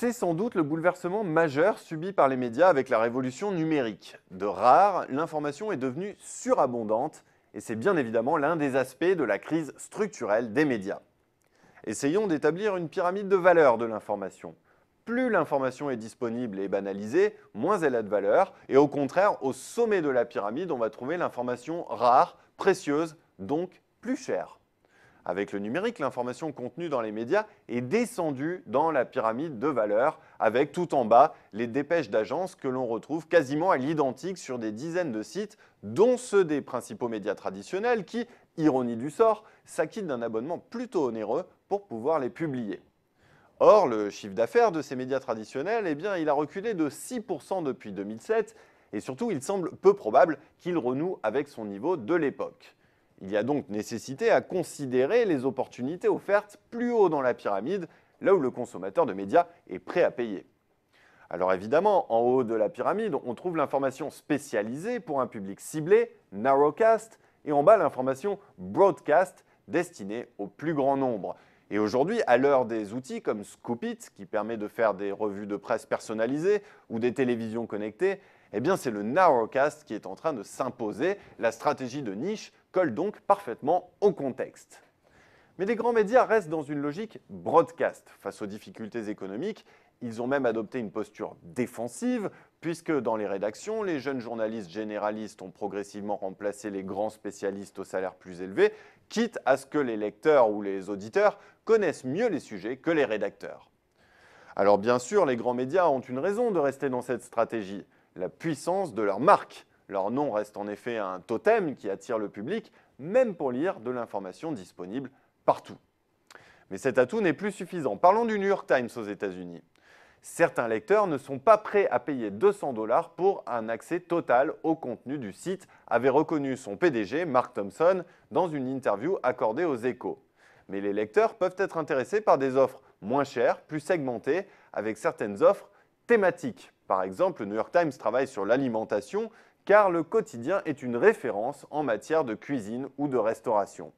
C'est sans doute le bouleversement majeur subi par les médias avec la révolution numérique. De rare, l'information est devenue surabondante et c'est bien évidemment l'un des aspects de la crise structurelle des médias. Essayons d'établir une pyramide de valeur de l'information. Plus l'information est disponible et banalisée, moins elle a de valeur, et au contraire, au sommet de la pyramide, on va trouver l'information rare, précieuse, donc plus chère avec le numérique, l'information contenue dans les médias est descendue dans la pyramide de valeur, avec tout en bas les dépêches d'agences que l'on retrouve quasiment à l'identique sur des dizaines de sites, dont ceux des principaux médias traditionnels qui, ironie du sort, s'acquittent d'un abonnement plutôt onéreux pour pouvoir les publier. Or, le chiffre d'affaires de ces médias traditionnels, eh bien, il a reculé de 6% depuis 2007, et surtout, il semble peu probable qu'il renoue avec son niveau de l'époque. Il y a donc nécessité à considérer les opportunités offertes plus haut dans la pyramide, là où le consommateur de médias est prêt à payer. Alors évidemment, en haut de la pyramide, on trouve l'information spécialisée pour un public ciblé, narrowcast, et en bas l'information broadcast, destinée au plus grand nombre. Et aujourd'hui, à l'heure des outils comme Scoopit, qui permet de faire des revues de presse personnalisées ou des télévisions connectées, eh bien c'est le narrowcast qui est en train de s'imposer, la stratégie de niche colle donc parfaitement au contexte. Mais les grands médias restent dans une logique broadcast. Face aux difficultés économiques, ils ont même adopté une posture défensive, puisque dans les rédactions, les jeunes journalistes généralistes ont progressivement remplacé les grands spécialistes au salaire plus élevé quitte à ce que les lecteurs ou les auditeurs connaissent mieux les sujets que les rédacteurs. Alors bien sûr, les grands médias ont une raison de rester dans cette stratégie, la puissance de leur marque. Leur nom reste en effet un totem qui attire le public, même pour lire de l'information disponible partout. Mais cet atout n'est plus suffisant. Parlons du New York Times aux États-Unis. Certains lecteurs ne sont pas prêts à payer 200 dollars pour un accès total au contenu du site, avait reconnu son PDG, Mark Thompson, dans une interview accordée aux échos. Mais les lecteurs peuvent être intéressés par des offres moins chères, plus segmentées, avec certaines offres thématiques. Par exemple, le New York Times travaille sur l'alimentation, car le quotidien est une référence en matière de cuisine ou de restauration.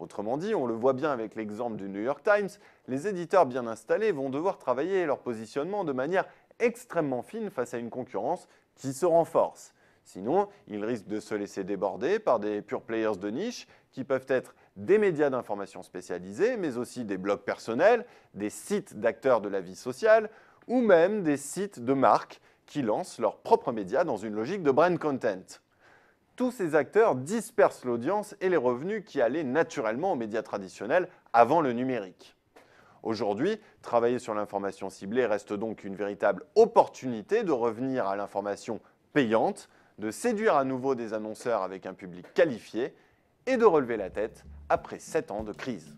Autrement dit, on le voit bien avec l'exemple du New York Times, les éditeurs bien installés vont devoir travailler leur positionnement de manière extrêmement fine face à une concurrence qui se renforce. Sinon, ils risquent de se laisser déborder par des pure players de niche qui peuvent être des médias d'information spécialisés, mais aussi des blogs personnels, des sites d'acteurs de la vie sociale ou même des sites de marques qui lancent leurs propres médias dans une logique de brand content. Tous ces acteurs dispersent l'audience et les revenus qui allaient naturellement aux médias traditionnels avant le numérique. Aujourd'hui, travailler sur l'information ciblée reste donc une véritable opportunité de revenir à l'information payante, de séduire à nouveau des annonceurs avec un public qualifié et de relever la tête après 7 ans de crise.